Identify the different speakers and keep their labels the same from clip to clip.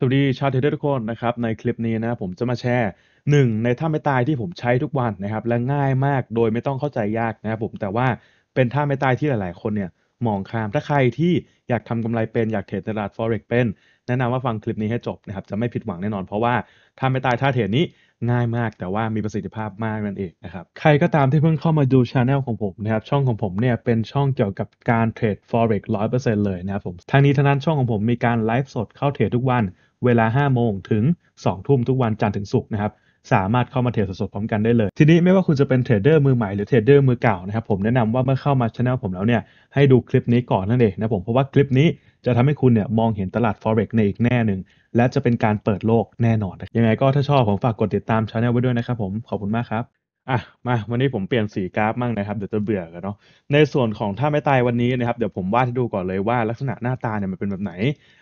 Speaker 1: สวัสดีชาวเทรดเดอร์ทุกคนนะครับในคลิปนี้นะผมจะมาแชร์หนึ่งในท่าไม่ตายที่ผมใช้ทุกวันนะครับและง่ายมากโดยไม่ต้องเข้าใจยากนะครับผมแต่ว่าเป็นท่าไม่ตายที่หลาย ๆ คนเนี่ยมองข้ามถ้าใครที่อยากทำกำไรเป็นอยากเทรดตลาด forex เป็น แนะนำว่าฟังคลิปนี้ให้จบนะครับจะไม่ผิดหวังแน่นอนเพราะว่าท่าไม่ตายท่าเทรดนี้ง่ายมากแต่ว่ามีประสิทธิภาพมากนั่นเองนะครับใครก็ตามที่เพิ่งเข้ามาดูช anel ของผมนะครับช่องของผมเนี่ยเป็นช่องเกี่ยวกับการเทรด forex 100%เลยนะครับผมทางนี้ทั้งนั้นช่องของผมมีการไลฟ์สดเข้าเทรดทุกวันเวลา 5 โมง ถึง 2 ทุ่ม ทุกวัน จันทร์ถึงศุกร์นะครับ สามารถเข้ามาเทรดสดๆพร้อมกัน ได้เลย ทีนี้ไม่ว่าคุณจะเป็นเทรดเดอร์ มือใหม่ หรือเทรดเดอร์ มือเก่า นะครับ ผมแนะนำว่าเมื่อเข้ามาช่องผมแล้ว เนี่ย ให้ดูคลิปนี้ ก่อน นั่นเองนะผม เพราะว่าคลิปนี้จะทำให้คุณ เนี่ย มองเห็นตลาด forex ในอีกแน่หนึ่ง และจะเป็นการเปิดโลกแน่นอนยังไง ก็ ถ้า ชอบผมฝาก กดติดตามช a n e ไว้ ด้วย นะครับผม ขอบคุณมากครับอ่ะ มา วันนี้ผมเปลี่ยนสีกราฟมั่งนะครับเดี๋ยวจะเบื่อกันเนาะในส่วนของถ้าไม่ตายวันนี้นะครับเดี๋ยวผมวาดให้ดูก่อนเลยว่า ลักษณะหน้าตาเนี่ยมันเป็นแบบไหน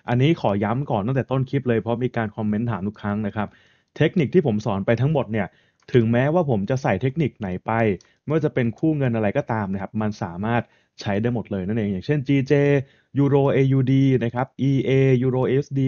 Speaker 1: อันนี้ขอย้ำก่อนตั้งแต่ต้นคลิปเลย เพราะมีการคอมเมนต์ถามทุกครั้งนะครับเทคนิคที่ผมสอนไปทั้งหมดเนี่ยถึงแม้ว่าผมจะใส่เทคนิคไหนไปไม่ว่าจะเป็นคู่เงินอะไรก็ตามนะครับมันสามารถใช้ได้หมดเลยนั่นเอง อย่างเช่น GJ Euro AUD นะครับ EA Euro USD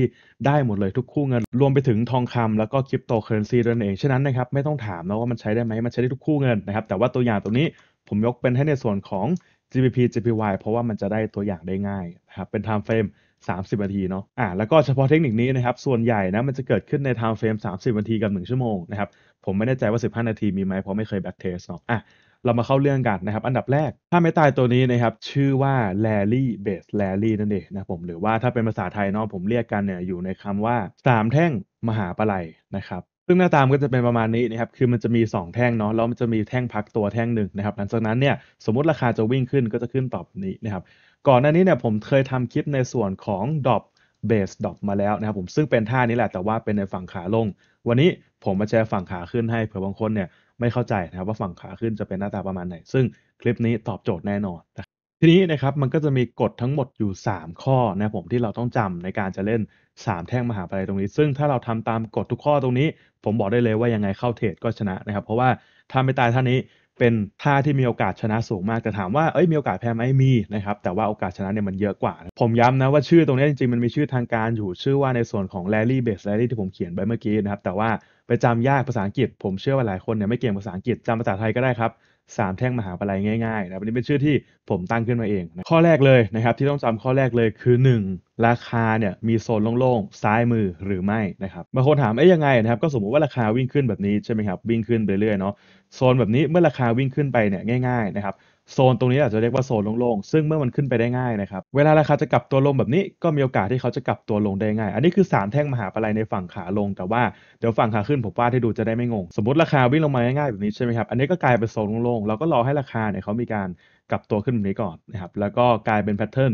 Speaker 1: ได้หมดเลยทุกคู่เงิน รวมไปถึงทองคำแล้วก็คริปโตเคอเรนซีด้วยนั่นเอง ฉะนั้นนะครับไม่ต้องถามนะว่ามันใช้ได้ไหมมันใช้ได้ทุกคู่เงินนะครับแต่ว่าตัวอย่างตัวนี้ผมยกเป็นให้ในส่วนของ GBP GPY เพราะว่ามันจะได้ตัวอย่างได้ง่ายนะครับเป็น time frame 30 นาทีเนาะอ่าแล้วก็เฉพาะเทคนิคนี้นะครับส่วนใหญ่นะมันจะเกิดขึ้นใน time frame 30 นาทีกับ 1 ชั่วโมงนะครับผมไม่แน่ใจว่า 15 นาทีมีไหมเพราะไม่เคย back test เนาะอ่ะเรามาเข้าเรื่องกันนะครับ อันดับแรก ถ้าไม้ตายตัวนี้นะครับ ชื่อว่าแลลี่เบสแลลี่นั่นเองนะผม หรือว่าถ้าเป็นภาษาไทยเนาะ ผมเรียกกันเนี่ยอยู่ในคำว่า 3 แท่งมหาปลายนะครับ ซึ่งหน้าตามก็จะเป็นประมาณนี้นะครับ คือมันจะมี 2 แท่งเนาะ แล้วมันจะมีแท่งพักตัวแท่งหนึ่งนะครับหลังจากนั้นเนี่ย สมมติราคาจะวิ่งขึ้นก็จะขึ้นตอบบนี้นะครับ ก่อนหน้านี้เนี่ยผมเคยทำคลิปในส่วนของดอปเบสดอปมาแล้วนะครับผม ซึ่งเป็นท่านี้แหละ แต่ว่าเป็นในฝั่งขาลง วันนี้ผมมาแชร์ฝั่งขาขึ้นให้เผื่อบางคนเนี่ยไม่เข้าใจนะครับว่าฝั่งขาขึ้นจะเป็นหน้าตาประมาณไหน ซึ่งคลิปนี้ตอบโจทย์แน่นอนนะทีนี้นะครับมันก็จะมีกฎทั้งหมดอยู่ 3 ข้อนะ ผมที่เราต้องจำในการจะเล่น 3 แท่งมหาปลายตรงนี้ ซึ่งถ้าเราทำตามกฎทุกข้อตรงนี้ ผมบอกได้เลยว่ายังไงเข้าเทรดก็ชนะนะครับเพราะว่าถ้าไม่ตายท่านี้เป็นท่าที่มีโอกาสชนะสูงมากแต่ถามว่าเอ้ยมีโอกาสแพ้ไหมมีนะครับแต่ว่าโอกาสชนะเนี่ยมันเยอะกว่า ผมย้ำนะว่าชื่อตรงนี้จริงๆมันมีชื่อทางการอยู่ชื่อว่าในส่วนของ r ลลี่เบสแรล l ี่ที่ผมเขียนไปเมื่อกี้นะครับแต่ว่าไปจำยากภาษาอังกฤษผมเชื่อว่าหลายคนเนี่ยไม่เก่งภาษาอังกฤษจำภาษาไทยก็ได้ครับสามแท่งมหาปลาลัยง่ายๆนะครับอันนี้เป็นชื่อที่ผมตั้งขึ้นมาเองนะข้อแรกเลยนะครับ ที่ต้องจำข้อแรกเลยคือ 1 ราคาเนี่ยมีโซนโล่งๆซ้ายมือหรือไม่นะครับบางคนถามเอ้ยยังไงนะครับก็สมมติว่าราคาวิ่งขึ้นแบบนี้ใช่ไหมครับวิ่งขึ้นเรื่อยๆเนาะโซนแบบนี้เมื่อราคาวิ่งขึ้นไปเนี่ยง่ายๆ นะครับโซนตรงนี้อาจจะเรียกว่าโซนโล่งๆซึ่งเมื่อมันขึ้นไปได้ง่ายนะครับ เวลาราคาจะกลับตัวลงแบบนี้ ก็มีโอกาสที่เขาจะกลับตัวลงได้ง่าย อันนี้คือ3แท่งมหาปลายในฝั่งขาลง แต่ว่า เดี๋ยวฝั่งขาขึ้น ผมว่าทให้ดูจะได้ไม่งง สมมติราคาวิ่งลงมาง่ายๆแบบนี้ใช่ไหมครับ อันนี้ก็กลายเป็นโซนโล่งๆเราก็รอให้ราคาเนี่ยเขามีการกลับตัวขึ้นแบบนี้ก่อนนะครับ แล้วก็กลายเป็นแพทเทิร์น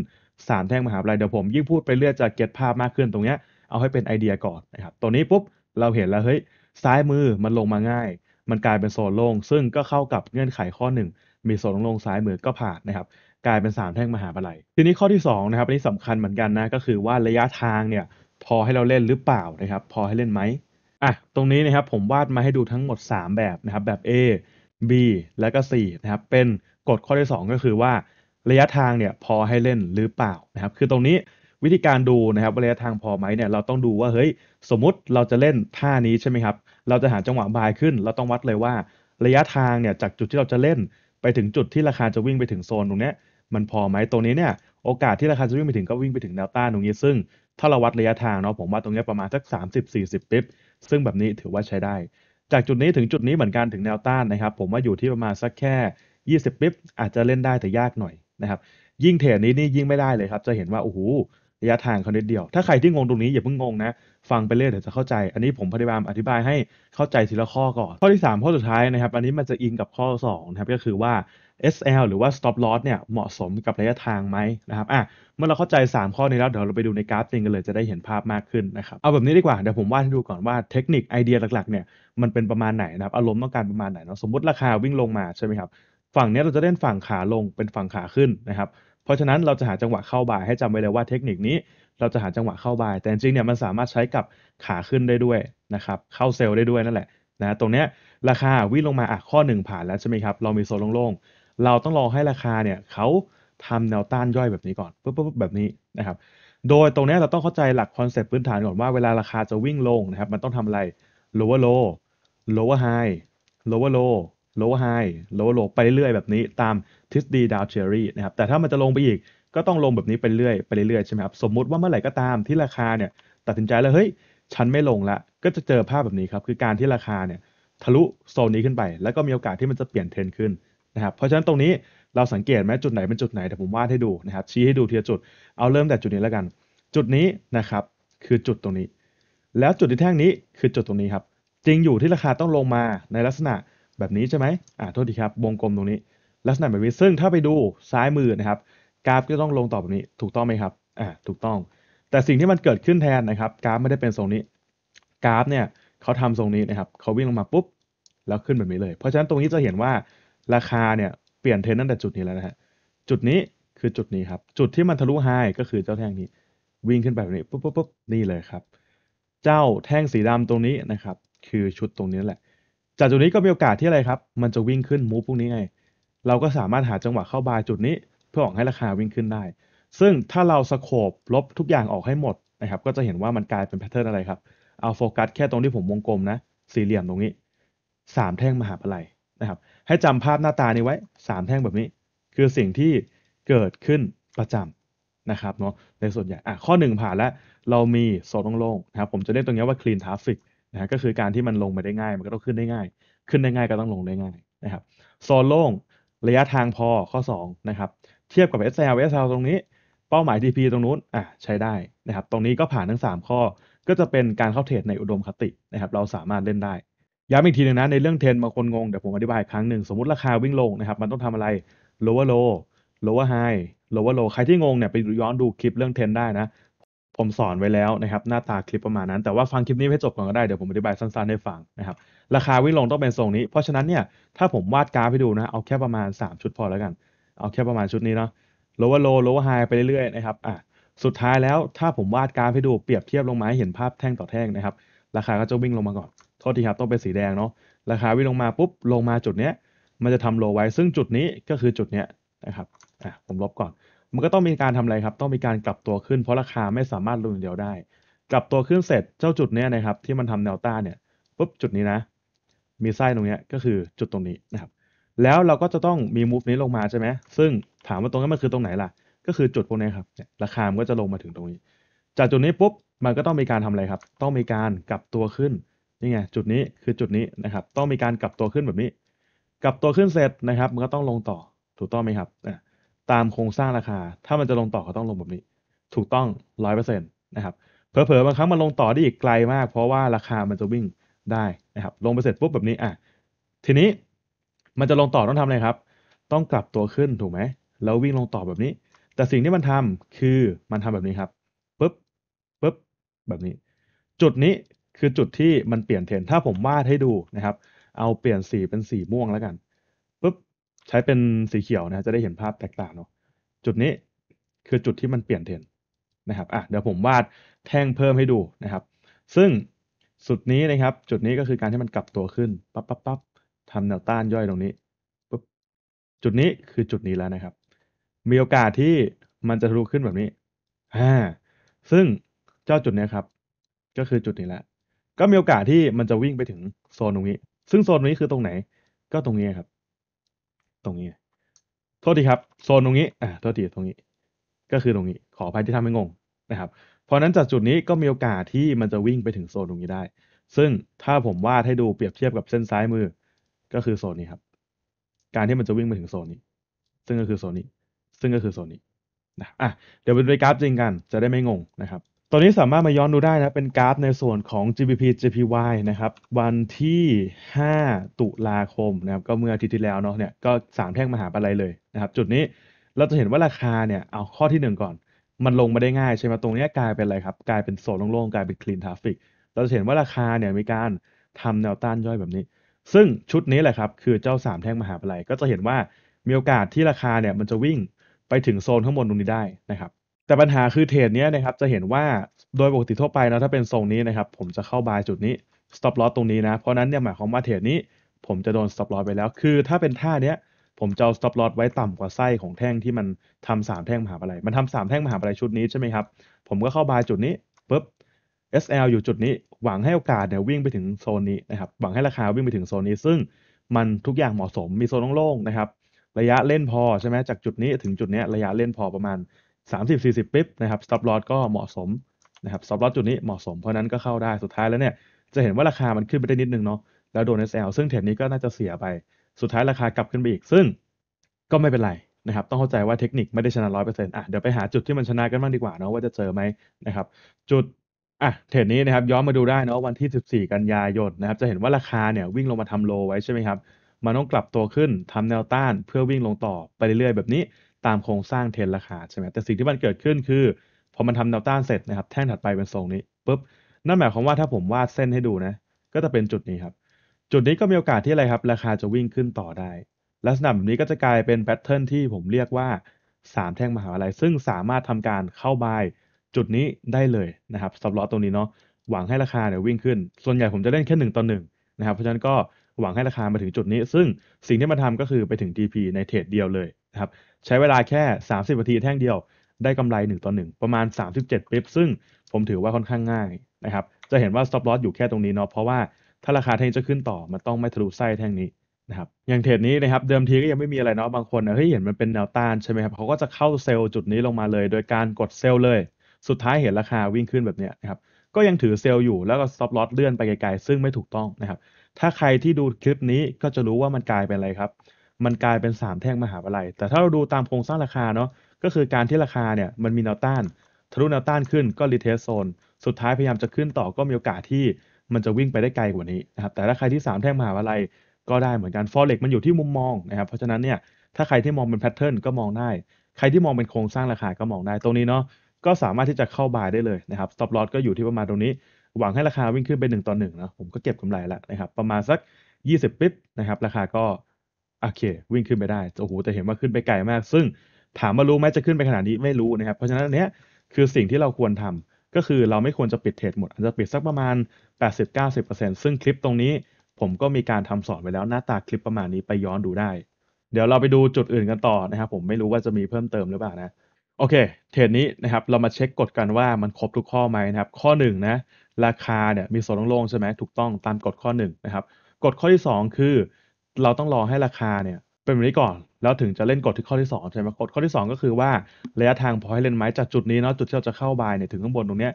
Speaker 1: สามแท่งมหาปลายเดี๋ยวผมยิ่งพูดไปเรื่อยจะเก็ตภาพมากขึ้นตรงเนี้ย เอาให้เป็นไอเดียก่อนนะครับตัวนี้ปุ๊บเราเห็นแล้วเฮ้ยซ้ายมือมันลงมาง่าย มันกลายเป็นโซนโล่งซึ่งก็เข้ากับเงื่อนไขข้อหนึ่งมีโซนลงซ้ายมือก็ผ่านนะครับกลายเป็น 3 แท่งมหาปลัยทีนี้ข้อที่2นะครับอันนี้สำคัญเหมือนกันนะก็คือว่าระยะทางเนี่ยพอให้เราเล่นหรือเปล่านะครับพอให้เล่นไหมอ่ะตรงนี้นะครับผมวาดมาให้ดูทั้งหมด 3 แบบนะครับแบบ A B และก็ C นะครับเป็นกฎข้อที่2ก็คือว่าระยะทางเนี่ยพอให้เล่นหรือเปล่านะครับคือตรงนี้วิธีการดูนะครับระยะทางพอไหมเนี่ยเราต้องดูว่าเฮ้ยสมมติเราจะเล่นท่านี้ใช่ไหมครับเราจะหาจังหวะบายขึ้นเราต้องวัดเลยว่าระยะทางเนี่ยจากจุดที่เราจะเล่นไปถึงจุดที่ราคาจะวิ่งไปถึงโซนตรงนี้มันพอไหมตรงนี้เนี่ย โอกาสที่ราคาจะวิ่งไปถึงก็วิ่งไปถึงแนวต้าน ตรงนี้ ซึ่ง ถ้าเราวัดระยะทางเนาะผมว่าตรงนี้ประมาณสัก30-40ปิ๊บซึ่งแบบนี้ถือว่าใช้ได้ จากจุดนี้ถึงจุดนี้เหมือนกันถึงแนวต้านนะครับผมว่าอยู่ที่ประมาณสักแค่ 20 ปิ๊บอาจจะเล่นได้แต่ยากหน่อยนะครับยิ่งเทรดนี้นี่ยิ่งไม่ได้เลยครับจะเห็นว่าโอ้โหระยะทางเขานดเดียว ถ้าใครที่งงตรงนี้อย่าเพิ่งงงนะ ฟังไปเรื่อยเดี๋ยวจะเข้าใจ อันนี้ผมพยายามอธิบายให้เข้าใจทีละข้อก่อน ข้อที่ 3 ข้อสุดท้ายนะครับ อันนี้มันจะอิงกับข้อ2นะครับ ก็คือว่า SL หรือว่า stop loss เนี่ย เหมาะสมกับระยะทางไหมนะครับอ่ะเมื่อเราเข้าใจ 3 ข้อนี้แล้ว เดี๋ยวเราไปดูในกราฟจริงกันเลยจะได้เห็นภาพมากขึ้นนะครับ เอาแบบนี้ดีกว่า เดี๋ยวผมวาดให้ดูก่อนว่าเทคนิคไอเดียหลักๆ เนี่ย มันเป็นประมาณไหนนะครับ อารมณ์ต้องการประมาณไหนเนาะ สมมติราคาวิ่งลงมาใช่ไหมครับ ฝั่งนี้เราจะเล่นฝั่งขาลงเป็นฝั่งขาขึ้นนะครับเพราะฉะนั้นเราจะหาจังหวะเข้าบ่ายให้จำไว้เลยว่าเทคนิคนี้ เราจะหาจังหวะเข้าบ่ายแต่จริงเนี่ยมันสามารถใช้กับขาขึ้นได้ด้วยนะครับเข้าเซลล์ได้ด้วยนั่นแหละนะตรงเนี้ยราคาวิ่งลงมาอ่ะข้อหนึ่งผ่าน แล้วใช่ไหมครับ เรามีโซนโล่งๆ เราต้องรอให้ราคาเนี่ยเขาทำแนวต้านย่อยแบบนี้ก่อนปุ๊บปุ๊บแบบนี้นะครับโดยตรงเนี้ยเราต้องเข้าใจหลักคอนเซปต์พื้นฐานก่อนว่าเวลาราคาจะวิ่งลงนะครับมันต้องทำอะไร lower low lower high lower low โลไฮโลโลไปเรื่อยแบบนี้ตามทฤษฎีดาวเชอรี่นะครับ แต่ถ้ามันจะลงไปอีก ก็ต้องลงแบบนี้ไปเรื่อยไปเรื่อยใช่ไหมครับ สมมุติว่าเมื่อไหร่ก็ตามที่ราคาเนี่ยตัดสินใจแล้ว เฮ้ย ฉันไม่ลงละ ก็จะเจอภาพแบบนี้ครับ คือการที่ราคาเนี่ยทะลุโซนนี้ขึ้นไป แล้วก็มีโอกาสที่มันจะเปลี่ยนเทรนขึ้นนะครับ เพราะฉะนั้นตรงนี้เราสังเกตไหมจุดไหนเป็นจุดไหนแต่ผมวาดให้ดูนะครับ ชี้ให้ดูทีละจุด เอาเริ่มแต่จุดนี้แล้วกัน จุดนี้นะครับคือจุดตรงนี้ แล้วจุดที่แท่งนี้คือจุดตรงนี้ครับจริงอยู่ที่ราคาต้องลงมาในลักษณะแบบนี้ใช่ไหมอ่าโทษทีครับ วงกลมตรงนี้ ลักษณะแบบนี้ ซึ่งถ้าไปดูซ้ายมือนะครับ กราฟก็ต้องลงต่อแบบนี้ ถูกต้องไหมครับ อ่าถูกต้อง แต่สิ่งที่มันเกิดขึ้นแทนนะครับ กราฟไม่ได้เป็นทรงนี้ กราฟเนี่ยเขาทำทรงนี้นะครับเขาวิ่งลงมาปุ๊บ แล้วขึ้นแบบนี้เลย เพราะฉะนั้นตรงนี้จะเห็นว่าราคาเนี่ย เปลี่ยนเทรนตั้งแต่จุดนี้แล้วนะฮะ จุดนี้คือจุดนี้ครับ จุดที่มันทะลุไฮก็คือเจ้าแท่งนี้ วิ่งขึ้นไปแบบนี้ ปุ๊บปุ๊บปุ๊บนี่เลยครับ เจ้าแท่งสีดำตรงนี้นะครับคือชุดตรงนี้แหละจากจุดนี้ก็มีโอกาสที่อะไรครับ มันจะวิ่งขึ้นมูฟพวกนี้ไง เราก็สามารถหาจังหวะเข้าบายจุดนี้เพื่อออกให้ราคาวิ่งขึ้นได้ ซึ่งถ้าเราสโคบลบทุกอย่างออกให้หมดนะครับ ก็จะเห็นว่ามันกลายเป็นแพทเทิร์นอะไรครับ เอาโฟกัสแค่ตรงที่ผมวงกลมนะ สี่เหลี่ยมตรงนี้สามแท่งมหาพลัยนะครับ ให้จำภาพหน้าตานี้ไว้สามแท่งแบบนี้ คือสิ่งที่เกิดขึ้นประจำนะครับเนาะ ในส่วนใหญ่อ่ะข้อหนึ่งผ่านแล้ว เรามีโซนโล่งๆนะครับ ผมจะเรียกตรงนี้ว่าคลีนทราฟฟิกนะก็คือการที่มันลงมปได้ง่ายมันก็ต้องขึ้นได้ง่าย ขึ้นได้ง่ายก็ต้องลงได้ง่ายนะครับโซนโล่งระยะทางพอข้อ2นะครับเทียบกับ SL SL ตรงนี้เป้าหมาย TP ตรงนู้นอ่ะใช้ได้นะครับตรงนี้ก็ผ่านทั้ง 3 ข้อ ก็จะเป็นการเข้าเทรดในอุดมคตินะครับเราสามารถเล่นได้ ย้ำอีกทีนึงนะในเรื่องเทรนบางคนงง เดี๋ยวผมอธิบายครั้งหนึ่งสมมติราคาวิ่งลงนะครับมันต้องทำอะไร lower low lower high lower low ใครที่งงเนี่ยไปย้อนดูคลิปเรื่องเทรนได้นะผมสอนไว้แล้วนะครับหน้าตาคลิปประมาณนั้น แต่ว่าฟังคลิปนี้ให้จบก่อนก็ได้ เดี๋ยวผมอธิบายสั้นๆให้ฟังนะครับราคาวิ่งลงต้องเป็นทรงนี้ เพราะฉะนั้นเนี่ยถ้าผมวาดกราฟให้ดูนะเอาแค่ประมาณ 3 ชุดพอแล้วกันเอาแค่ประมาณชุดนี้เนาะ lower low lower high ไปเรื่อยๆนะครับอ่ะสุดท้ายแล้วถ้าผมวาดกราฟให้ดูเปรียบเทียบลงมาให้เห็นภาพแท่งต่อแท่งนะครับราคาก็จะวิ่งลงมาก่อนโทษทีครับต้องเป็นสีแดงเนาะราคาวิ่งลงมาปุ๊บลงมาจุดเนี้ยมันจะทำโลไว้ ซึ่งจุดนี้ก็คือจุดเนี้ยนะครับอ่ะผมลบก่อนมันก็ต้องมีการทำอะไรครับ ต้องมีการกลับตัวขึ้นเพราะราคาไม่สามารถลงอย่างเดียวได้ กลับตัวขึ้นเสร็จ เจ้าจุดเนี้ยนะครับ ที่มันทำแนวต้านเนี่ยปุ๊บจุดนี้นะ มีไส้ตรงเนี้ยก็คือจุดตรงนี้นะครับ แล้วเราก็จะต้องมีมูฟนี้ลงมาใช่ไหมซึ่งถามว่าตรงนี้มันคือตรงไหนล่ะ ก็คือจุดพวกนี้ครับเนี่ยราคามันก็จะลงมาถึงตรงนี้ จากจุดนี้ปุ๊บมันก็ต้องมีการทำอะไรครับ ต้องมีการกลับตัวขึ้นนี่ไงจุดนี้คือจุดนี้นะครับ ต้องมีการกลับตัวขึ้นแบบนี้กลับตัวขึ้นเสร็จนะครับ มันก็ต้องลงต่อถูกต้องไหมครับตามโครงสร้างราคา ถ้ามันจะลงต่อก็ต้องลงแบบนี้ ถูกต้องร้อยเปอร์เซ็นต์นะครับ เผลอๆบางครั้งมันลงต่อได้อีกไกลมากเพราะว่าราคามันจะวิ่งได้นะครับ ลงไปเสร็จปุ๊บแบบนี้อ่ะทีนี้มันจะลงต่อต้องทำอะไรครับ ต้องกลับตัวขึ้นถูกไหมแล้ววิ่งลงต่อแบบนี้ แต่สิ่งที่มันทำคือมันทำแบบนี้ครับปุ๊บปุ๊บแบบนี้ จุดนี้คือจุดที่มันเปลี่ยนเทรนถ้าผมวาดให้ดูนะครับ เอาเปลี่ยนสีเป็นสีม่วงแล้วกันปุ๊บใช้เป็นสีเขียวนะจะได้เห็นภาพแตกต่างเนาะจุดนี้คือจุดที่มันเปลี่ยนเทรนนะครับอ่ะเดี๋ยวผมวาดแท่งเพิ่มให้ดูนะครับ ซึ่งสุดนี้นะครับ จุดนี้ก็คือการที่มันกลับตัวขึ้นปั๊บปั๊บปั๊บทำแนวต้านย่อยตรงนี้ปุ๊บจุดนี้คือจุดนี้แล้วนะครับ มีโอกาสที่มันจะทะลุขึ้นแบบนี้อ่าซึ่งเจ้าจุดนี้ครับ ก็คือจุดนี้แหละก็มีโอกาสที่มันจะวิ่งไปถึงโซนตรงนี้ ซึ่งโซนนี้คือตรงไหน ก็ตรงนี้ครับตรงนี้โทษทีครับโซนตรงนี้ อ่าโทษทีตรงนี้ ก็คือตรงนี้ ขออภัยที่ทำให้งงนะครับ เพราะนั้นจากจุดนี้ก็มีโอกาสที่มันจะวิ่งไปถึงโซนตรงนี้ได้ ซึ่งถ้าผมวาดให้ดูเปรียบเทียบกับเส้นซ้ายมือ ก็คือโซนนี้ครับ การที่มันจะวิ่งไปถึงโซนนี้ ซึ่งก็คือโซนนี้ ซึ่งก็คือโซนนี้นะ อ่ะ เดี๋ยวไปไปกราฟจริงกัน จะได้ไม่งงนะครับตัวนี้สามารถมาย้อนดูได้นะเป็นกราฟในส่วนของ GBP JPY นะครับ วันที่ 5 ตุลาคมนะครับก็เมื่ออาทิตย์ที่แล้วเนาะเนี่ย ก็สามแท่งมหาปลัยเลยนะครับ จุดนี้เราจะเห็นว่าราคาเนี่ย เอาข้อที่ 1 ก่อน มันลงมาได้ง่าย ใช่ไหมตรงนี้กลายเป็นอะไรครับ กลายเป็นโซนโล่งๆ กลายเป็นคลีนทราฟิกเราจะเห็นว่าราคาเนี่ยมีการทำแนวต้านย่อยแบบนี้ ซึ่งชุดนี้แหละครับคือเจ้า3แท่งมหาปลัยก็จะเห็นว่ามีโอกาสที่ราคาเนี่ยมันจะวิ่งไปถึงโซนข้างบนตรงนี้ได้นะครับแต่ปัญหาคือเทรดเนี้ยนะครับ จะเห็นว่าโดยปกติทั่วไปนะถ้าเป็นทรงนี้นะครับ ผมจะเข้าบายจุดนี้ stop loss ตรงนี้นะ เพราะนั้นเนี่ยหมายความว่าเทรดนี้ ผมจะโดน stop loss ไปแล้ว คือ ถ้าเป็นท่าเนี้ย ผมจะเอา stop loss ไว้ต่ำกว่าไส้ของแท่งที่มันทำสามแท่งมหาปลไยมันทำสามแท่งมหาปลไยชุดนี้ใช่ไหมครับ ผมก็เข้าบายจุดนี้ปุ๊บ SL อยู่จุดนี้ หวังให้โอกาสเนี่ยวิ่งไปถึงโซนนี้นะครับ หวังให้ราคาวิ่งไปถึงโซนนี้ ซึ่งมันทุกอย่างเหมาะสม มีโซนโล่งๆนะครับ ระยะเล่นพอใช่ไหมจากจุดนี้ถึงจุดนี้ระยะเล่นพอประมาณ30 40ปิ๊บนะครับ stop loss ก็เหมาะสมนะครับ stop loss จุดนี้เหมาะสมเพราะนั้นก็เข้าได้สุดท้ายแล้วเนี่ย จะเห็นว่าราคามันขึ้นไปได้นิดนึงเนาะแล้วโดน SL ซึ่งเทรดนี้ก็น่าจะเสียไปสุดท้ายราคากลับขึ้นไปอีก ซึ่งก็ไม่เป็นไรนะครับต้องเข้าใจว่าเทคนิคไม่ได้ชนะร้อยเปอร์เซ็นต์อ่ะเดี๋ยวไปหาจุดที่มันชนะกันบ้างดีกว่าเนาะว่าจะเจอไหมนะครับจุดอ่ะเทรดนี้นะครับย้อนมาดูได้เนาะวันที่14กันยายนนะครับจะเห็นว่าราคาเนี่ยวิ่งลงมาทำโล ไว้ใช่ไหมครับมันต้องกลับตัวขึ้นทำแนวต้าน เพื่อวิ่งลงต่อไปเรื่อยๆแบบนี้ตามโครงสร้างเทรนราคาใช่ไหมแต่สิ่งที่มันเกิดขึ้นคือ พอมันทำแนวต้านเสร็จนะครับแท่งถัดไปเป็นทรงนี้ปุ๊บ นั่นหมายความว่าถ้าผมวาดเส้นให้ดูนะก็จะเป็นจุดนี้ครับจุดนี้ก็มีโอกาสที่อะไรครับราคาจะวิ่งขึ้นต่อได้ ลักษณะแบบนี้ก็จะกลายเป็นแพทเทิร์นที่ผมเรียกว่า 3 แท่งมหาวิทยาลัยซึ่งสามารถทำการเข้าบายจุดนี้ได้เลยนะครับสต็อปลอตรงนี้เนาะหวังให้ราคาเนี่ยวิ่งขึ้น ส่วนใหญ่ผมจะเล่นแค่1ต่อ1นะครับเพราะฉะนั้นก็หวังให้ราคามาถึงจุดนี้ ซึ่งสิ่งที่มาทำก็คือไปถึง DP ในเทรดเดียวเลยนะครับใช้เวลาแค่ 30นาทีแท่งเดียว ได้กำไร 1 ต่อ 1 ประมาณ 37ปิบซึ่งผมถือว่าค่อนข้างง่ายนะครับ จะเห็นว่า stop loss อยู่แค่ตรงนี้เนาะ เพราะว่าถ้าราคาแท่งจะขึ้นต่อ มันต้องไม่ทะลุไส้แท่งนี้นะครับ อย่างเทรดนี้นะครับ เดิมทีก็ยังไม่มีอะไรเนาะ บางคนเฮ้ยเห็นมันเป็นแนวต้านใช่ไหมครับเขาก็จะเข้าเซลล์จุดนี้ลงมาเลย โดยการกดเซลล์เลย สุดท้ายเห็นราคาวิ่งขึ้นแบบนี้นะครับ ก็ยังถือเซลล์อยู่ แล้วก็ซับล็อตเลื่อนไปไกลๆ ซึ่งไม่ถูกต้องนะครับ ถ้าใครที่ดูคลิปนี้ก็จะรู้ว่ามันกลายเป็นอะไรครับมันกลายเป็นสามแท่งมหาวิทยาลัย แต่ถ้าเราดูตามโครงสร้างราคาเนาะก็คือการที่ราคาเนี่ยมันมีแนวต้านทะลุแนวต้านขึ้นก็รีเทสโซนสุดท้ายพยายามจะขึ้นต่อก็มีโอกาสที่มันจะวิ่งไปได้ไกลกว่านี้นะครับแต่ถ้าใครที่ 3 แท่งมหาวิทยาลัยก็ได้เหมือนกันฟอเร็กมันอยู่ที่มุมมองนะครับเพราะฉะนั้นเนี่ยถ้าใครที่มองเป็นแพทเทิร์นก็มองได้ ใครที่มองเป็นโครงสร้างราคาก็มองได้ตรงนี้เนาะก็สามารถที่จะเข้าบายได้เลยนะครับสต็อปลอสก็อยู่ที่ประมาณตรงนี้ หวังให้ราคาวิ่งขึ้นไป1ต่อ1นะผมก็เก็บกำไรแล้วนะครับประมาณสัก 20ปิ๊บนะครับราคาก็โอเควิ่งขึ้นไปได้โอ้โหแต่เห็นว่าขึ้นไปไกลมาก ซึ่งถามม่ารู้ไหมจะขึ้นไปขนาดนี้ไม่รู้นะครับเพราะฉะนั้นเนี้ยคือสิ่งที่เราควรทำ ก็คือเราไม่ควรจะปิดเทรดหมดอาจจะปิดสักประมาณ 80-90%ซึ่งคลิปตรงนี้ ผมก็มีการทำสอนไว้แล้วหน้าตาคลิปประมาณนี้ไปย้อนดูได้ เดี๋ยวเราไปดูจุดอื่นกันต่อนะครับผมไม่รู้ว่าจะมีเพิ่มเติมหรือเปล่านะโอเคเทรดนี้นะครับเรามาเช็คกฎกันว่ามันครบทุกข้อไหมนะครับข้อ1นนะราคาเนี่ยมีส่วนลงใช่ไหมถูกต้องตามกฎข้อ1นนะครับกฎข้อที่ 2 คือเราต้องรอให้ราคาเนี่ย เป็นแบบนี้ก่อน แล้วถึงจะเล่นกฎที่ข้อที่2ใช่ไหมกฎข้อที่ 2 ก็คือว่าระยะทางพอให้เล่นไหมจากจุดนี้เนาะจุดที่เราจะเข้าบายเนี่ยถึงข้างบนตรงเนี้ย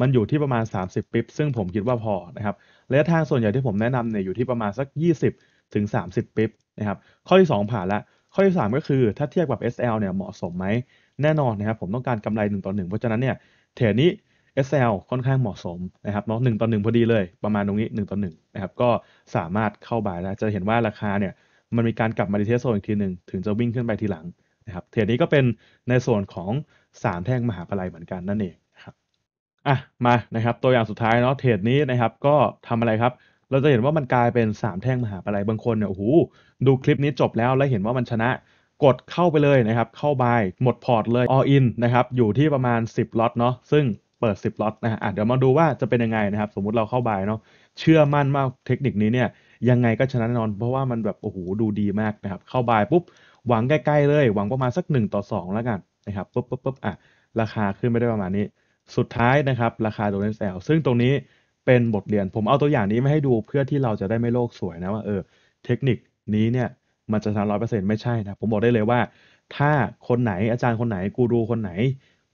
Speaker 1: มันอยู่ที่ประมาณ 30ปิปซึ่งผมคิดว่าพอนะครับ ระยะทางส่วนใหญ่ที่ผมแนะนำเนี่ยอยู่ที่ประมาณสัก 20 ถึง 30ปิปนะครับข้อที่ 2 ผ่านละข้อที่ 3 ก็คือถ้าเทียบกับ SL เนี่ยเหมาะสมไหมแน่นอนนะครับผมต้องการกำไร 1 ต่อ1เพราะฉะนั้นเนี่ยเทรดนี้ SL ค่อนข้างเหมาะสมนะครับเนาะหนึ่งต่อหนึ่งพอดีเลย ประมาณตรงนี้หนึ่งต่อหนึ่งนะครับก็สามารถเข้าบายแล้วจะเห็นว่าราคาเนี่ยมันมีการกลับมาดิเทสโซนอีกทีหนึ่งถึงจะวิ่งขึ้นไปทีหลังนะครับเทรดนี้ก็เป็นในส่วนของ 3 แท่งมหาปลายเหมือนกันนั่นเองครับอ่ะมานะครับตัวอย่างสุดท้ายเนาะเทรดนี้นะครับก็ทำอะไรครับ เราจะเห็นว่ามันกลายเป็น 3 แท่ง มหาปลายบางคนเนี่ยโอ้โหดูคลิปนี้จบแล้ว แล้วเห็นว่ามันชนะ กดเข้าไปเลยนะครับ เข้าบายหมดพอร์ตเลย all in นะครับอยู่ที่ประมาณ 10ล็อตเนาะซึ่งเปิด10ล็อตนะฮะเดี๋ยวมาดูว่าจะเป็นยังไงนะครับ สมมุติเราเข้าบายเนาะ เชื่อมั่นมาก เทคนิคนี้เนี่ยยังไงก็ชนะแน่นอน เพราะว่ามันแบบโอ้โห ดูดีมากนะครับ เข้าบายปุ๊บหวังใกล้ๆเลย หวังประมาณสัก 1 ต่อ2 แล้วกันนะครับปุ๊บปุ๊บปุ๊บอ่ะราคาขึ้นไม่ได้ประมาณนี้ สุดท้ายนะครับราคาโดนแซลซึ่งตรงนี้เป็นบทเรียน ผมเอาตัวอย่างนี้มาให้ดูเพื่อที่เราจะได้ไม่โลกสวยนะว่าเออ เทคนิคนี้เนี่ยมันจะทำร้อยเปอร์เซ็นต์ไม่ใช่นะ ผมบอกได้เลยว่า ถ้าคนไหนอาจารย์คนไหน กูรูคนไหน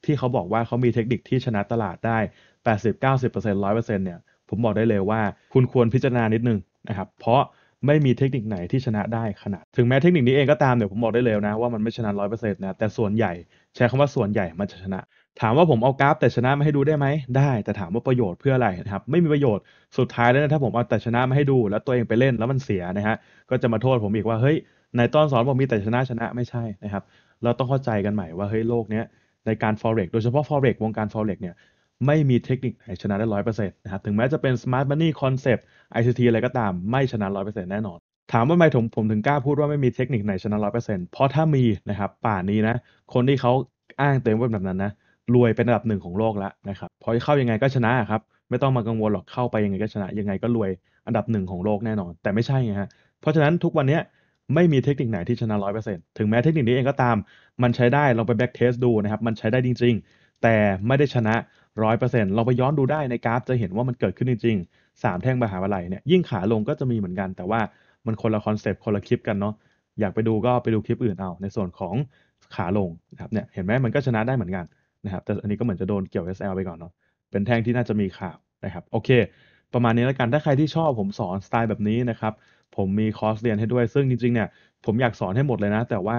Speaker 1: ที่เขาบอกว่าเขามีเทคนิคที่ชนะตลาดได้ 80 90 100เนี่ย ผมบอกได้เลยว่าคุณควรพิจารณานิดนึงนะครับ เพราะไม่มีเทคนิคไหนที่ชนะได้ขนาด ถึงแม้เทคนิคนี้เองก็ตามเดี๋ยวผมบอกได้เลยนะว่ามันไม่ชนะร้อยเปอร์เซ็นต์นะ แต่ส่วนใหญ่ใช้คำว่าส่วนใหญ่มันจะชนะ ถามว่าผมเอากราฟ แต่ชนะมาให้ดูได้ไหม ได้แต่ถามว่าประโยชน์เพื่ออะไรนะครับ ไม่มีประโยชน์ สุดท้ายแล้วนะถ้าผมเอาแต่ชนะมาให้ดูแล้วตัวเองไปเล่นแล้วมันเสียนะฮะ ก็จะมาโทษผมอีกว่าเฮ้ยในตอนสอนผมมีแต่ชนะชนะไม่ใช่นะครับ เราต้องเข้าใจกันใหม่ว่าเฮ้ยโลกเนี้ยในการ forex โดยเฉพาะ forex วงการ forex เนี่ยไม่มีเทคนิคไหนชนะได้ร้อยเปอร์เซ็นต์นะครับถึงแม้จะเป็น smart money concept ICT อะไรก็ตามไม่ชนะร้อยเปอร์เซ็นต์แน่นอน ถามว่าทำไมผมผมถึงกล้าพูดว่าไม่มีเทคนิคไหนชนะร้อยเปอร์เซ็นต์เพราะถ้ามีนะครับป่านนี้นะคนที่เขาอ้างเต็มว่าแบบนั้นนะรวยเป็นระดับหนึ่งของโลกแล้วนะครับพอเข้ายังไงก็ชนะครับไม่ต้องมากังวลหรอกเข้าไปยังไงก็ชนะ ยังไงก็รวยอันดับหนึ่งของโลกแน่นอนแต่ไม่ใช่ไงฮะเพราะฉะนั้นทุกวันนี้ไม่มีเทคนิคไหนที่ชนะร้อยเปอร์เซ็นต์ถึงแม้เทคนิคนี้เองก็ตาม มันใช้ได้ ลองไปแบ็กเทสดูนะครับ มันใช้ได้จริง ๆ แต่ไม่ได้ชนะร้อยเปอร์เซ็นต์ลองไปย้อนดูได้ในกราฟจะเห็นว่ามันเกิดขึ้นจริงๆสามแท่งมหาวิทยาลัยเนี่ย ยิ่งขาลงก็จะมีเหมือนกัน แต่ว่ามันคนละคอนเซปต์คนละคลิปกันเนาะ อยากไปดูก็ไปดูคลิปอื่นเอา ในส่วนของขาลงนะครับ เนี่ยเห็นไหมมันก็ชนะได้เหมือนกันนะครับ แต่อันนี้ก็เหมือนจะโดนเกี่ยว SL ไปก่อนเนาะ เป็นแท่งที่น่าจะมีข่าวนะครับ โอเค ประมาณนี้แล้วกันถ้าใครที่ชอบผมสอนสไตล์แบบนี้นะครับผมมีคอร์สเรียนให้ด้วยซึ่งจริงๆ เนี่ยผมอยากสอนให้หมดเลยนะแต่ว่า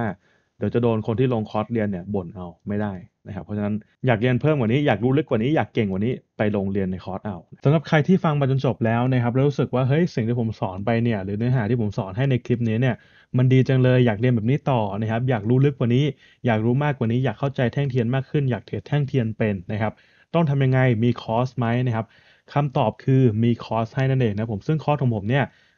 Speaker 1: เดี๋ยวจะโดนคนที่ลงคอร์สเรียนเนี่ยบ่นเอาไม่ได้นะครับเพราะฉะนั้น อยากเรียนเพิ่มกว่านี้อยากรู้ลึกกว่านี้ อยากเก่งกว่านี้ ไปลงเรียนในคอร์สเอาสำหรับใครที่ฟังมาจนจบแล้วนะครับแล้วรู้สึกว่าเฮ้ยสิ่งที่ผมสอนไปเนี่ยหรือเนื้อหาที่ผมสอนให้ในคลิปนี้เนี่ยมันดีจังเลยอยากเรียนแบบนี้ต่อนะครับอยากรู้ลึกกว่านี้อยากรู้มากกว่านี้อยากเข้าใจแท่งเทียนมากขึ้นอยากเทรดแท่งเทียนเป็นนะครับต้องทำยังไงมีคอร์สไหมนะครับคำตอบคือมีคอร์สให้นั่นเองนะผมซึ่งคอร์สของผมเนี่ย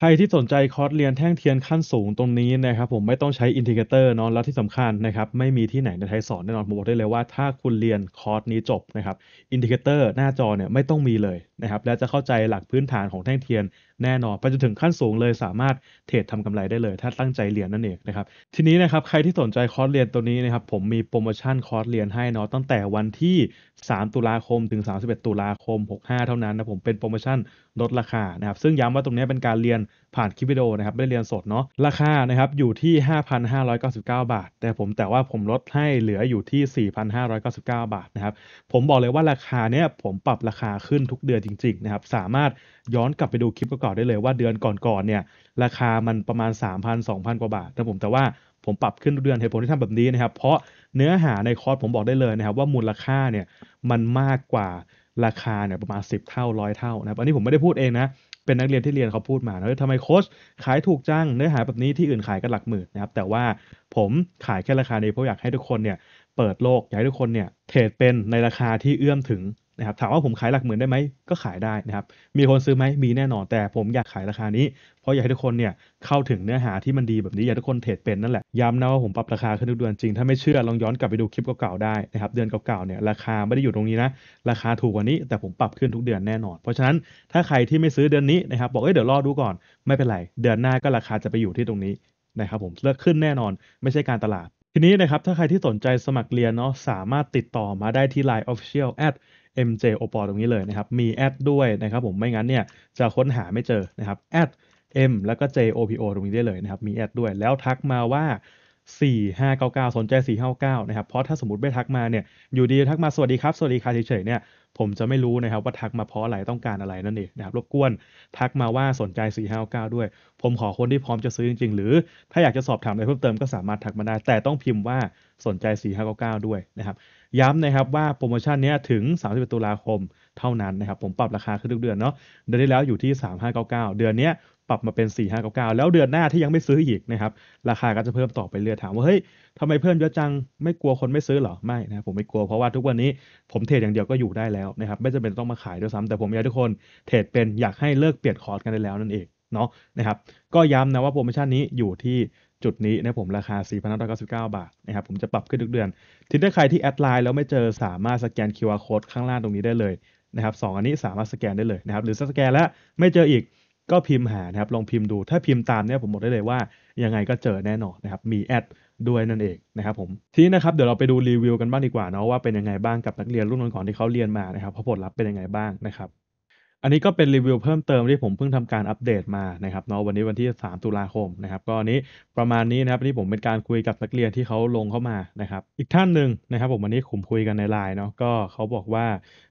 Speaker 1: ใครที่สนใจคอร์สเรียนแท่งเทียนขั้นสูงตรงนี้นะครับผมไม่ต้องใช้อินทิเกเตอร์เนาะแล้วที่สำคัญนะครับไม่มีที่ไหนในไทยสอนแน่นอนผมบอกได้เลยว่าถ้าคุณเรียนคอร์สนี้จบนะครับอินทิเกเตอร์หน้าจอเนี่ยไม่ต้องมีเลยนะครับและจะเข้าใจหลักพื้นฐานของแท่งเทียนแน่นอนไปจนถึงขั้นสูงเลยสามารถเทรดทำกำไรได้เลยถ้าตั้งใจเรียนนั่นเองนะครับทีนี้นะครับใครที่สนใจคอร์สเรียนตัวนี้นะครับผมมีโปรโมชั่นคอร์สเรียนให้เนาะตั้งแต่วันที่ 3 ตุลาคมถึง 31 ตุลาคม 65 เท่านั้นนะ ผมเป็นโปรโมชั่นลดราคานะครับซึ่งย้ำว่าตรงนี้เป็นการเรียนผ่านคลิปวิดีโอนะครับไม่ได้เรียนสดเนาะราคานะครับอยู่ที่ 5,599 บาท แต่ผมแต่ว่าผมลดให้เหลืออยู่ที่ 4,599 บาทนะครับผมบอกเลยว่าราคาเนี้ยผมปรับราคาขึ้นทุกเดือนจริงๆนะครับสามารถย้อนกลับไปดูคลิปเกก่าได้เลยว่าเดือนก่อนๆเนี่ยราคามันประมาณ3,000-2,000กว่าบาทนะผมแต่ว่าผมปรับขึ้นเดือนเหตุผลที่ทำแบบนี้นะครับ เพราะเนื้อหาในคอร์สผมบอกได้เลยนะครับว่ามูลค่าเนี่ยมันมากกว่าราคาเนี่ยประมาณ10เท่าร้อยเท่านะครับอันนี้ผมไม่ได้พูดเองนะเป็นนักเรียนที่เรียนเขาพูดมานะทำไมโค้ชขายถูกจังเนื้อหาแบบนี้ที่อื่นขายกันหลักหมื่นนะครับแต่ว่าผมขายแค่ราคานี้เพราะอยากให้ทุกคนเนี่ยเปิดโลกอยากให้ทุกคนเนี่ยเทรดเป็นในราคาที่เอื้อมถึงนะครับถามว่าผมขายหลักหมื่นได้ไหม ก็ขายได้นะครับ มีคนซื้อไหม มีแน่นอน แต่ผมอยากขายราคานี้ เพราะอยากให้ทุกคนเนี่ยเข้าถึงเนื้อหาที่มันดีแบบนี้ อยากทุกคนเทรดเป็นนั่นแหละย้ำนะว่าผมปรับราคาขึ้นทุกเดือนจริง ถ้าไม่เชื่อลองย้อนกลับไปดูคลิปเก่าๆได้นะครับ เดือนเก่าๆเนี่ยราคาไม่ได้อยู่ตรงนี้นะ ราคาถูกกว่านี้ แต่ผมปรับขึ้นทุกเดือนแน่นอน เพราะฉะนั้นถ้าใครที่ไม่ซื้อเดือนนี้นะครับ บอกเอ้ยเดี๋ยวรอดูก่อน ไม่เป็นไร เดือนหน้าก็ราคาจะไปอยู่ที่ตรงนี้นะครับผม เลือกขึ้นแน่นอนไม่ใช่การตลาด ทีนี้นะครับถ้าใครที่สนใจสมัครเรียนเนาะสามารถติดต่อมาได้ที่ Line Official at MJ o p o ตรงนี้เลยนะครับ มีแอดด้วยนะครับผม ไม่งั้นเนี่ยจะค้นหาไม่เจอนะครับแอด M แล้วก็ JOPO ตรงนี้ได้เลยนะครับ มีแอดด้วย แล้วทักมาว่า4599 สนใจ459นะครับ เพราะถ้าสมมติไม่ทักมาเนี่ย อยู่ดีทักมา สวัสดีครับ สวัสดีค่ะเฉยๆเนี่ยผมจะไม่รู้นะครับว่าทักมาเพราะอะไรต้องการอะไรนั่นเองนะครับรบกวนทักมาว่าสนใจ 4 5 9ด้วย ผมขอคนที่พร้อมจะซื้อจริงๆหรือถ้าอยากจะสอบถามอะไรเพิ่มเติมก็สามารถทักมาได้แต่ต้องพิมพ์ว่าสนใจ 4599 ด้วยนะครับย้ำนะครับว่าโปรโมชั่นนี้ถึง31ตุลาคมเท่านั้นนะครับผมปรับราคาขึ้นทุกเดือนเนาะเดือนที่แล้วอยู่ที่ 3599 เดือนนี้ปรับมาเป็น 4 5 9 9 แล้วเดือนหน้าที่ยังไม่ซื้ออีกนะครับราคาก็จะเพิ่มต่อไปเรื่อยถามว่าเฮ้ยทำไมเพิ่มเยอะจังไม่กลัวคนไม่ซื้อหรอไม่นะผมไม่กลัวเพราะว่าทุกวันนี้ ผมเทรดอย่างเดียวก็อยู่ได้แล้วนะครับไม่จำเป็นต้องมาขายด้วยซ้ำแต่ผมอยากทุกคนเทรดเป็นอยากให้เลิกเปลี่ยนคอร์สกันได้แล้วนั่นเองเนาะนะครับก็ย้ำนะว่าโปรโมชั่นนี้อยู่ที่จุดนี้นะผมราคา 4,999 บาทนะครับผมจะปรับขึ้นทุกเดือนทีถ้าใครที่แอดไลน์แล้วไม่เจอสามารถสแกน QR code ข้างล่างตรงนี้ได้เลยนะครับสองอันนี้สามารถสแกนได้เลยนะครับหรือสแกนแล้วไม่เจออีกก็พิมพ์หานะครับลองพิมพ์ดู ถ้าพิมพ์ตามเนี่ยผมบอกได้เลยว่ายังไงก็เจอแน่นอนนะครับมีแอดด้วยนั่นเองนะครับผมทีนี้นะครับเดี๋ยวเราไปดูรีวิวกันบ้างดีกว่าเนาะว่าเป็นยังไงบ้างกับนักเรียนรุ่นก่อนที่เขาเรียนมานะครับผลลัพธ์เป็นยังไงบ้างนะครับอันนี้ก็เป็นรีวิวเพิ่มเติมที่ผมเพิ่งทำการอัปเดตมานะครับเนาะวันนี้วันที่ 3 ตุลาคมนะครับก็อันี้ประมาณนี้นะครับนี่ผมเป็นการคุยกับนักเรียนที่เขาลงเข้ามานะครับอีกท่านหนึ่งนะครับผมวันนี้ผมคุยกันในไลน์เนาะก็เขาบอกว่า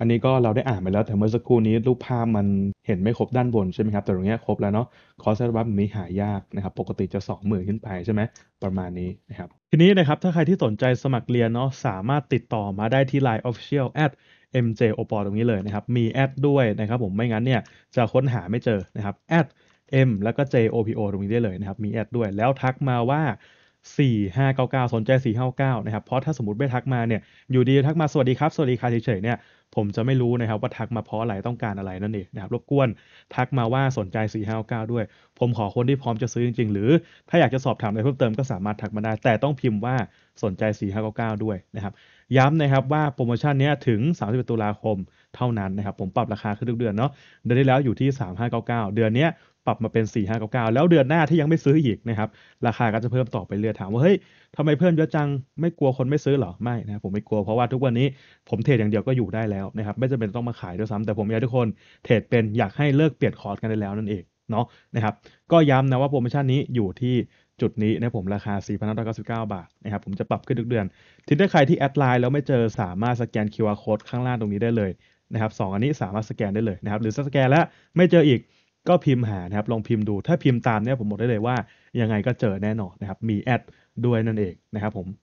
Speaker 1: อันนี้ก็เราได้อ่านไปแล้วแต่เมื่อสักครู่นี้ รูปภาพมันเห็นไม่ครบด้านบนใช่ไหมครับแต่ตรงนี้ครบแล้วเนาะคอร์สรัฟนี้หายากนะครับปกติจะ 2 0,000 ขึ้นไปใช่ไหมประมาณนี้นะครับทีนี้นะครับถ้าใครที่สนใจสมัครเรียนเนาะสามารถติดต่อมาได้ที่ Line Official at mj o p o ตรงนี้เลยนะครับมีแอดด้วยนะครับผมไม่งั้นเนี่ยจะค้นหาไม่เจอนะครับแอด m แล้วก็ jopo ตรงนี้ได้เลยนะครับมีแอดด้วย แล้วทักมาว่า4599 สนใจ 459นะครับ เพราะถ้าสมมติไม่ทักมาเนี่ย อยู่ดีทักมาสวัสดีครับ สวัสดีค่ะเฉยๆเนี่ย ผมจะไม่รู้นะครับว่าทักมาเพราะอะไรต้องการอะไรนั่นเองนะครับ รบกวนทักมาว่าสนใจ 459ด้วย ผมขอคนที่พร้อมจะซื้อจริงๆ หรือถ้าอยากจะสอบถามอะไรเพิ่มเติมก็สามารถทักมาได้ แต่ต้องพิมพ์ว่าสนใจ 4599 ด้วยนะครับ ย้ำนะครับว่าโปรโมชั่นนี้ถึง31ตุลาคมเท่านั้นนะครับ ผมปรับราคาขึ้นทุกเดือนเนาะ เดือนที่แล้วอยู่ที่ 3599 เดือนนี้ปรับมาเป็น 4 5 9 9 แล้วเดือนหน้าที่ยังไม่ซื้ออีกนะครับ ราคาก็จะเพิ่มต่อไปเรื่อยถามว่า เฮ้ยทำไมเพิ่มเยอะจังไม่กลัวคนไม่ซื้อหรอ ไม่นะ ผมไม่กลัว เพราะว่าทุกวันนี้ ผมเทรดอย่างเดียวก็อยู่ได้แล้วนะครับ ไม่จำเป็นต้องมาขายด้วยซ้ำแต่ผมอยากทุกคน เทรดเป็น อยากให้เลิกเปลี่ยนคอร์สกันได้แล้วนั่นเอง เนาะนะครับ ก็ย้ำนะว่าโปรโมชั่นนี้อยู่ที่จุดนี้นะผมราคา4,999 บาทนะครับ ผมจะปรับขึ้นทุกเดือนทีถ้าใครที่แอดไลน์แล้วไม่เจอ สามารถสแกน QR code ข้างล่างตรงนี้ได้เลยนะครับสองอันนี้สามารถสแกนได้เลยนะครับหรือสแกนแล้วไม่เจออีกก็พิมพ์หานะครับ ลองพิมพ์ดูถ้าพิมพ์ตามเนี่ยผมบอกได้เลยว่า ยังไงก็เจอแน่นอนนะครับ มีแอดด้วยนั่นเองนะครับผม